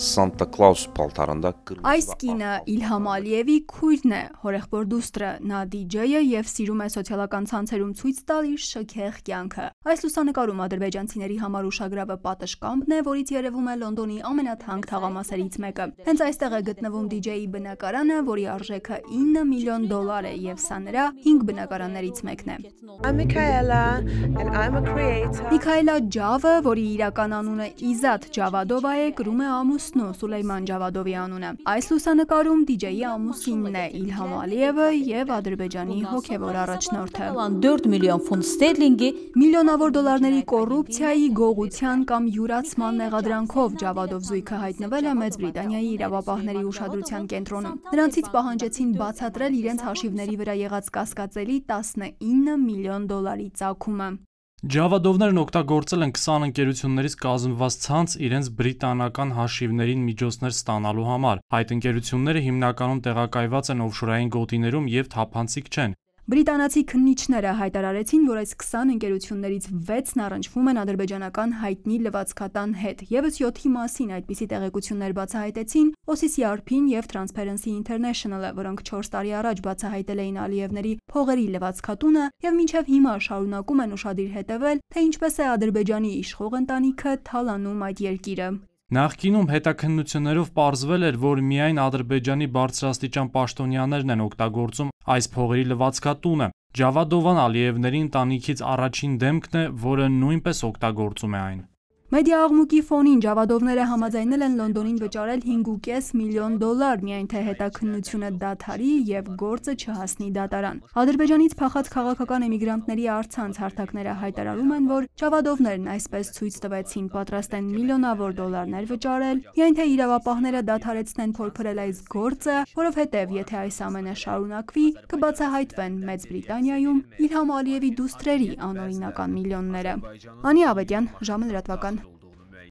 Սանտա Կլաուս Պալտարանդա գրում։ Այս կինը Իլհամ Ալիևի քույրն է, հորեղբոր դուստրը, նա DJ է եւ սիրում է սոցիալական ցանցերում ցույց տալ իր շքեղ կյանքը։ Այս լուսանկարում ադրբեջանցիների համար ուշագրավը պատշգամբն է, որից երևում է Լոնդոնի ամենաթանկ թաղամասերից մեկը։ Հենց այստեղ է գտնվում DJ-ի բնակարանը, որի արժեքը 9 միլիոն դոլար է եւ սա նրա 5 բնակարաններից մեկն է։ I'm Michaela and I'm a creator։ Միքայելա Ջավը, որի իրական անունը Իզատ Ջավադովա է, գրում է ամուս ամուսնու Սուլեյման Ջավադովի անունը։ Այս լուսանկարում դիջեյի ամուսինն է Իլհամ Ալիևը եւ Ադրբեջանի հոգեվոր առաջնորդը։ 4 միլիոն ֆունտ ստերլինգի միլիոնավոր դոլարների կոռուպցիայի, գողության կամ յուրացման նեղադրանքով Ջավադով զույգը հայտնվել է Մեծ Բրիտանիայի իրավապահների ուշադրության կենտրոնում։ Նրանցից պահանջեցին բացատրել իրենց հաշիվների վրա եղած կասկածելի 19 միլիոն դոլարի ծագումը։ Ջավադովներն օգտագործել են 20 ընկերություններից կազմված ցանց իրենց բրիտանական հաշիվներին միջոցներ ստանալու համար։ Այդ ընկերությունները հիմնականում տեղակայված են օֆշորային գոտիներում եւ թափանցիկ չեն։ Բրիտանացի քննիչները հայտարարեցին, որ այս 20 ընկերություններից 6-ն առնչվում են ադրբեջանական հայտնի լվացքատան հետ։ Եվս 7-ի մասին այդպիսի տեղեկություններ բացահայտեցին OCCRP-ն եւ Transparency International-ը, որոնք 4 տարի առաջ բացահայտել էին Ալիևների փողերի լվացքատունը եւ մինչեւ հիմա շարունակում են ուշադիր հետևել, թե ինչպես է Ադրբեջանի իշխող ընտանիքը թալանում այդ երկիրը։ Նախկինում հետաքննություններով պարզվել էր, որ միայն Ադրբեջանի բարձրաստիճան պաշտոնյաներն են օգտագործում այս փողերի լվացքատունը։ Ջավադովան Ալիևների ընտանիքից առաջին դեմքն է, որը նույնպես օգտագործում է այն։ Մեդիա աղմուկի ֆոնին Ջավադովները համաձայնել են Լոնդոնին վճարել 5.5 միլիոն դոլար, միայն թե հետաքննությունը դադարի եւ գործը չհասնի դատարան։ Ադրբեջանից փախած քաղաքական էմիգրանտների արցանց հարթակները հայտարարում են, որ Ջավադովներն այսպես ցույց տվեցին պատրաստ են միլիոնավոր դոլարներ վճարել, միայն թե իրավապահները դադարեցնեն փորփրել այս գործը, որովհետեւ եթե այս ամենը շարունակվի, կբացահայտվեն Մեծ Բրիտանիայում Իլհամ Ալիևի դուստրերի անօրինական միլիոնները։ Անի Ավետյան, ժամը լրատվական